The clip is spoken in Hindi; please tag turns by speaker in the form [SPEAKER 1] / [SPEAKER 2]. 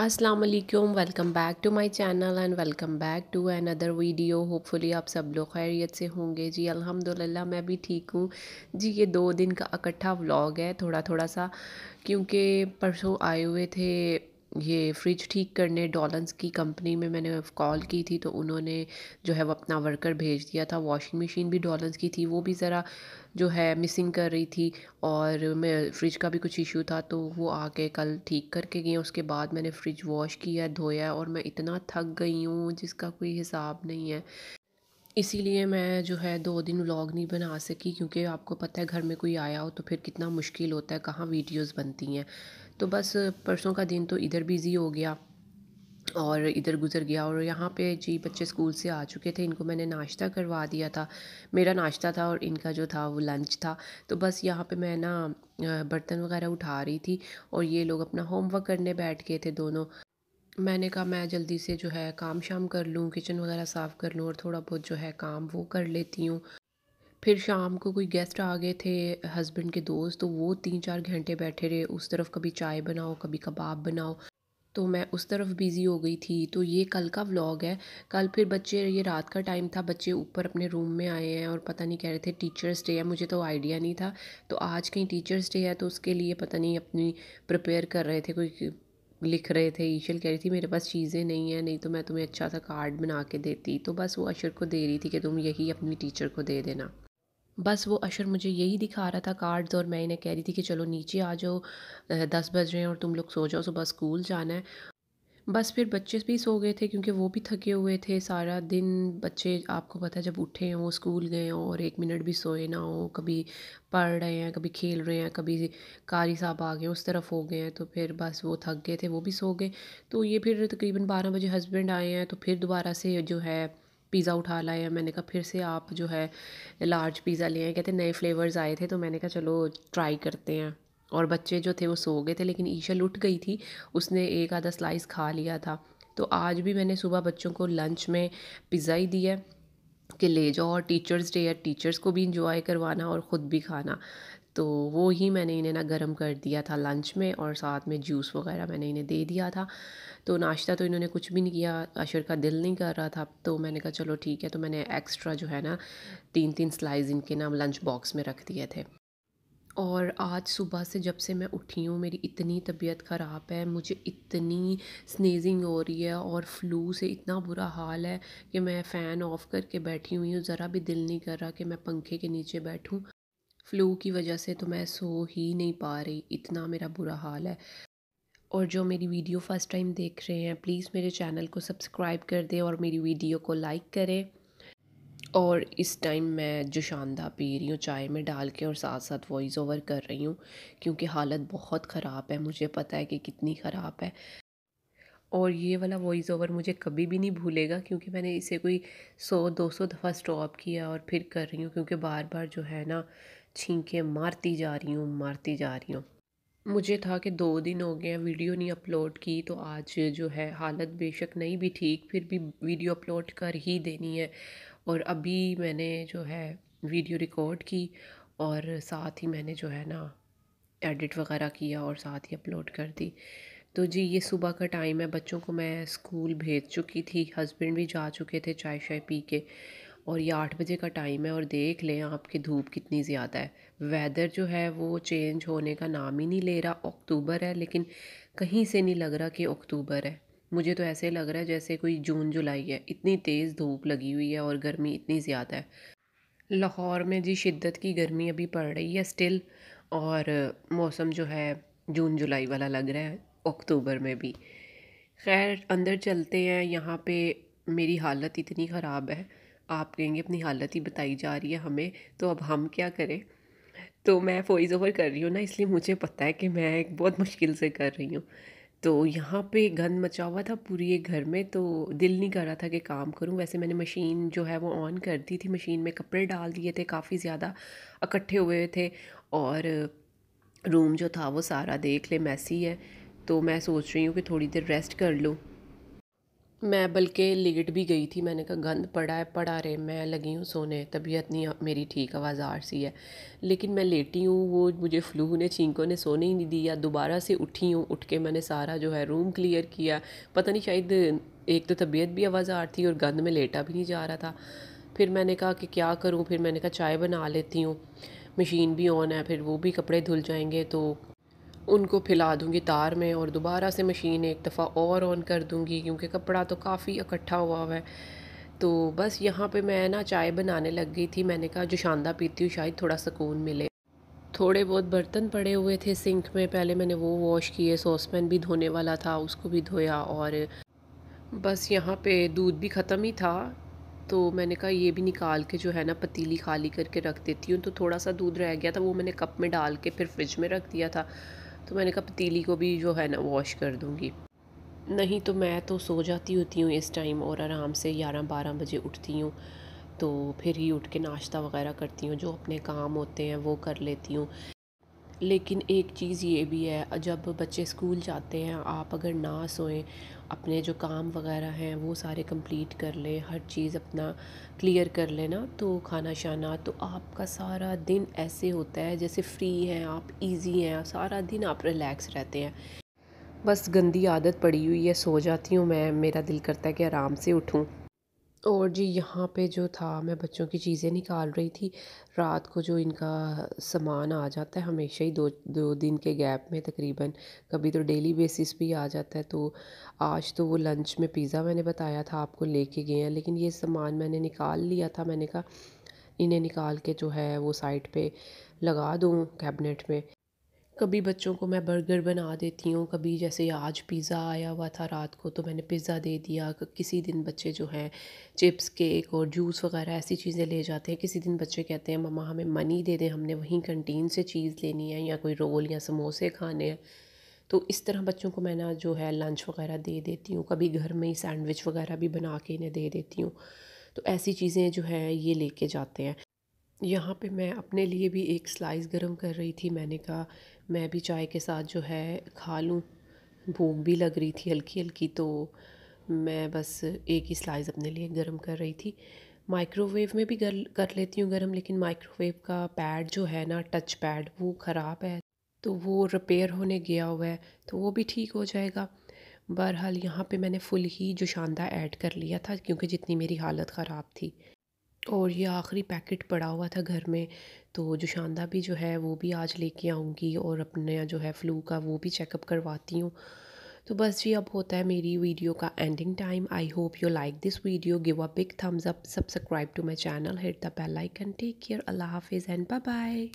[SPEAKER 1] अस्सलाम वालेकुम welcome back to my channel and welcome back to another video hopefully आप सब लोग खैरियत से होंगे जी अल्हम्दुलिल्लाह मैं भी ठीक हूँ जी ये दो दिन का इकट्ठा व्लॉग है थोड़ा थोड़ा सा क्योंकि परसों आए हुए थे ये फ्रिज ठीक करने डॉलन्स की कंपनी में मैंने कॉल की थी तो उन्होंने जो है वो अपना वर्कर भेज दिया था वॉशिंग मशीन भी डॉलन्स की थी वो भी ज़रा जो है मिसिंग कर रही थी और मैं फ्रिज का भी कुछ इशू था तो वो आके कल ठीक करके गए उसके बाद मैंने फ्रिज वॉश किया धोया और मैं इतना थक गई हूँ जिसका कोई हिसाब नहीं है इसीलिए मैं जो है दो दिन व्लॉग नहीं बना सकी क्योंकि आपको पता है घर में कोई आया हो तो फिर कितना मुश्किल होता है कहाँ वीडियोस बनती हैं तो बस परसों का दिन तो इधर बिज़ी हो गया और इधर गुज़र गया और यहाँ पे जी बच्चे स्कूल से आ चुके थे इनको मैंने नाश्ता करवा दिया था मेरा नाश्ता था और इनका जो था वो लंच था तो बस यहाँ पे मैं ना बर्तन वगैरह उठा रही थी और ये लोग अपना होमवर्क करने बैठ गए थे दोनों मैंने कहा मैं जल्दी से जो है काम शाम कर लूँ किचन वगैरह साफ़ कर लूँ और थोड़ा बहुत जो है काम वो कर लेती हूँ फिर शाम को कोई गेस्ट आ गए थे हस्बैंड के दोस्त तो वो तीन चार घंटे बैठे रहे उस तरफ कभी चाय बनाओ कभी कबाब बनाओ तो मैं उस तरफ बिज़ी हो गई थी तो ये कल का व्लॉग है कल फिर बच्चे ये रात का टाइम था बच्चे ऊपर अपने रूम में आए हैं और पता नहीं कह रहे थे टीचर्स डे है मुझे तो आइडिया नहीं था तो आज कहीं टीचर्स डे है तो उसके लिए पता नहीं अपनी प्रिपेयर कर रहे थे कोई लिख रहे थे ईशल कह रही थी मेरे पास चीज़ें नहीं हैं नहीं तो मैं तुम्हें अच्छा सा कार्ड बना के देती तो बस वो अशर को दे रही थी कि तुम यही अपनी टीचर को दे देना बस वो अशर मुझे यही दिखा रहा था कार्ड्स और मैं इन्हें कह रही थी कि चलो नीचे आ जाओ दस बज रहे हैं और तुम लोग सो जाओ सुबह स्कूल जाना है बस फिर बच्चे भी सो गए थे क्योंकि वो भी थके हुए थे सारा दिन बच्चे आपको पता है जब उठे हों स्कूल गए हों और एक मिनट भी सोए ना हो कभी पढ़ रहे हैं कभी खेल रहे हैं कभी कारी साहब आ गए उस तरफ हो गए हैं तो फिर बस वो थक गए थे वो भी सो गए तो ये फिर तकरीबन बारह बजे हस्बैंड आए हैं तो फिर दोबारा से जो है पिज़्ज़ा उठा लाए हैं मैंने कहा फिर से आप जो है लार्ज पिज़्ज़ा ले आए कहते नए फ्लेवर्स आए थे तो मैंने कहा चलो ट्राई करते हैं और बच्चे जो थे वो सो गए थे लेकिन ईशा लुट गई थी उसने एक आधा स्लाइस खा लिया था तो आज भी मैंने सुबह बच्चों को लंच में पिज़्ज़ा ही दिया कि ले जाओ और टीचर्स डे या टीचर्स को भी इंजॉय करवाना और ख़ुद भी खाना तो वो ही मैंने इन्हें ना गर्म कर दिया था लंच में और साथ में जूस वगैरह मैंने इन्हें दे दिया था तो नाश्ता तो इन्होंने कुछ भी नहीं किया अशर का दिल नहीं कर रहा था तो मैंने कहा चलो ठीक है तो मैंने एक्स्ट्रा जो है ना तीन तीन स्लाइस इनके ना लंच बॉक्स में रख दिए थे और आज सुबह से जब से मैं उठी हूँ मेरी इतनी तबीयत ख़राब है मुझे इतनी स्नेजिंग हो रही है और फ्लू से इतना बुरा हाल है कि मैं फ़ैन ऑफ़ करके बैठी हुई हूँ ज़रा भी दिल नहीं कर रहा कि मैं पंखे के नीचे बैठूँ फ़्लू की वजह से तो मैं सो ही नहीं पा रही इतना मेरा बुरा हाल है और जो मेरी वीडियो फ़र्स्ट टाइम देख रहे हैं प्लीज़ मेरे चैनल को सब्सक्राइब कर दें और मेरी वीडियो को लाइक करें और इस टाइम मैं जुशानदा पी रही हूँ चाय में डाल के और साथ साथ वॉइस ओवर कर रही हूँ क्योंकि हालत बहुत ख़राब है मुझे पता है कि कितनी ख़राब है और ये वाला वॉइस ओवर मुझे कभी भी नहीं भूलेगा क्योंकि मैंने इसे कोई सौ दो सौ दफ़ा स्टॉप किया और फिर कर रही हूँ क्योंकि बार बार जो है ना छींकें मारती जा रही हूँ मारती जा रही हूँ मुझे था कि दो दिन हो गए हैं वीडियो नहीं अपलोड की तो आज जो है हालत बेशक नहीं भी ठीक फिर भी वीडियो अपलोड कर ही देनी है और अभी मैंने जो है वीडियो रिकॉर्ड की और साथ ही मैंने जो है ना एडिट वगैरह किया और साथ ही अपलोड कर दी तो जी ये सुबह का टाइम है बच्चों को मैं स्कूल भेज चुकी थी हस्बैंड भी जा चुके थे चाय शाय पी के और ये आठ बजे का टाइम है और देख लें आप कि धूप कितनी ज़्यादा है वेदर जो है वो चेंज होने का नाम ही नहीं ले रहा अक्टूबर है लेकिन कहीं से नहीं लग रहा कि अक्टूबर है मुझे तो ऐसे लग रहा है जैसे कोई जून जुलाई है इतनी तेज़ धूप लगी हुई है और गर्मी इतनी ज़्यादा है लाहौर में जी शिद्दत की गर्मी अभी पड़ रही है स्टिल और मौसम जो है जून जुलाई वाला लग रहा है अक्टूबर में भी खैर अंदर चलते हैं यहाँ पे मेरी हालत इतनी ख़राब है आप कहेंगे अपनी हालत ही बताई जा रही है हमें तो अब हम क्या करें तो मैं वॉइस ओवर कर रही हूँ ना इसलिए मुझे पता है कि मैं एक बहुत मुश्किल से कर रही हूँ तो यहाँ पे गंद मचा हुआ था पूरी एक घर में तो दिल नहीं कर रहा था कि काम करूँ वैसे मैंने मशीन जो है वो ऑन कर दी थी मशीन में कपड़े डाल दिए थे काफ़ी ज़्यादा इकट्ठे हुए थे और रूम जो था वो सारा देख ले मैसी है तो मैं सोच रही हूँ कि थोड़ी देर रेस्ट कर लूँ मैं बल्कि लेट भी गई थी मैंने कहा गंद पड़ा है पड़ा रहे मैं लगी हूँ सोने तबीयत नहीं मेरी ठीक आवाज़ आर सी है लेकिन मैं लेटी हूँ वो मुझे फ्लू ने छींकों ने सोने ही नहीं दिया दोबारा से उठी हूँ उठ के मैंने सारा जो है रूम क्लियर किया पता नहीं शायद एक तो तबीयत भी आवाज़ आर थी और गंद में लेटा भी नहीं जा रहा था फिर मैंने कहा कि क्या करूँ फिर मैंने कहा चाय बना लेती हूँ मशीन भी ऑन है फिर वो भी कपड़े धुल जाएंगे तो उनको फैला दूँगी तार में और दोबारा से मशीन एक दफ़ा और ऑन कर दूँगी क्योंकि कपड़ा तो काफ़ी इकट्ठा हुआ हुआ है तो बस यहाँ पे मैं ना चाय बनाने लग गई थी मैंने कहा जो शानदा पीती हूँ शायद थोड़ा सुकून मिले थोड़े बहुत बर्तन पड़े हुए थे सिंक में पहले मैंने वो वॉश किए सॉस पैन भी धोने वाला था उसको भी धोया और बस यहाँ पर दूध भी ख़त्म ही था तो मैंने कहा ये भी निकाल के जो है ना पतीली खाली करके रख देती हूँ तो थोड़ा सा दूध रह गया था वो मैंने कप में डाल के फिर फ्रिज में रख दिया था तो मैंने कहा पतीली को भी जो है ना वॉश कर दूँगी नहीं तो मैं तो सो जाती होती हूँ इस टाइम और आराम से ग्यारह बारह बजे उठती हूँ तो फिर ही उठ के नाश्ता वगैरह करती हूँ जो अपने काम होते हैं वो कर लेती हूँ लेकिन एक चीज़ ये भी है जब बच्चे स्कूल जाते हैं आप अगर ना सोएं अपने जो काम वगैरह हैं वो सारे कंप्लीट कर लें हर चीज़ अपना क्लियर कर लेना तो खाना शाना तो आपका सारा दिन ऐसे होता है जैसे फ्री हैं आप इजी हैं सारा दिन आप रिलैक्स रहते हैं बस गंदी आदत पड़ी हुई है सो जाती हूँ मैं मेरा दिल करता है कि आराम से उठूँ और जी यहाँ पे जो था मैं बच्चों की चीज़ें निकाल रही थी रात को जो इनका सामान आ जाता है हमेशा ही दो दो दिन के गैप में तकरीबन कभी तो डेली बेसिस भी आ जाता है तो आज तो वो लंच में पिज़्ज़ा मैंने बताया था आपको लेके गए हैं लेकिन ये सामान मैंने निकाल लिया था मैंने कहा इन्हें निकाल के जो है वो साइड पर लगा दूँ कैबिनेट में कभी बच्चों को मैं बर्गर बना देती हूँ कभी जैसे आज पिज़्ज़ा आया हुआ था रात को तो मैंने पिज़्ज़ा दे दिया किसी दिन बच्चे जो हैं चिप्स केक और जूस वगैरह ऐसी चीज़ें ले जाते हैं किसी दिन बच्चे कहते हैं मम्मा हमें मनी दे दें हमने वहीं कंटीन से चीज़ लेनी है या कोई रोल या समोसे खाने हैं तो इस तरह बच्चों को मैं ना जो है लंच वगैरह दे देती हूँ कभी घर में ही सैंडविच वगैरह भी बना के इन्हें दे देती हूँ तो ऐसी चीज़ें जो हैं ये लेके जाते हैं यहाँ पे मैं अपने लिए भी एक स्लाइस गरम कर रही थी मैंने कहा मैं भी चाय के साथ जो है खा लूँ भूख भी लग रही थी हल्की हल्की तो मैं बस एक ही स्लाइस अपने लिए गरम कर रही थी माइक्रोवेव में भी गर, कर लेती हूँ गर्म लेकिन माइक्रोवेव का पैड जो है ना टच पैड वो ख़राब है तो वो रिपेयर होने गया हुआ है तो वो भी ठीक हो जाएगा बहरहाल यहाँ पे मैंने फुल ही जोशानदा ऐड कर लिया था क्योंकि जितनी मेरी हालत ख़राब थी और ये आखिरी पैकेट पड़ा हुआ था घर में तो जुशांदा भी जो है वो भी आज लेके आऊँगी और अपने जो है फ़्लू का वो भी चेकअप करवाती हूँ तो बस जी अब होता है मेरी वीडियो का ending time I hope you like this video give a big thumbs up subscribe to my channel hit the bell icon take care अल्लाह हाफिज़ एंड बाय बाय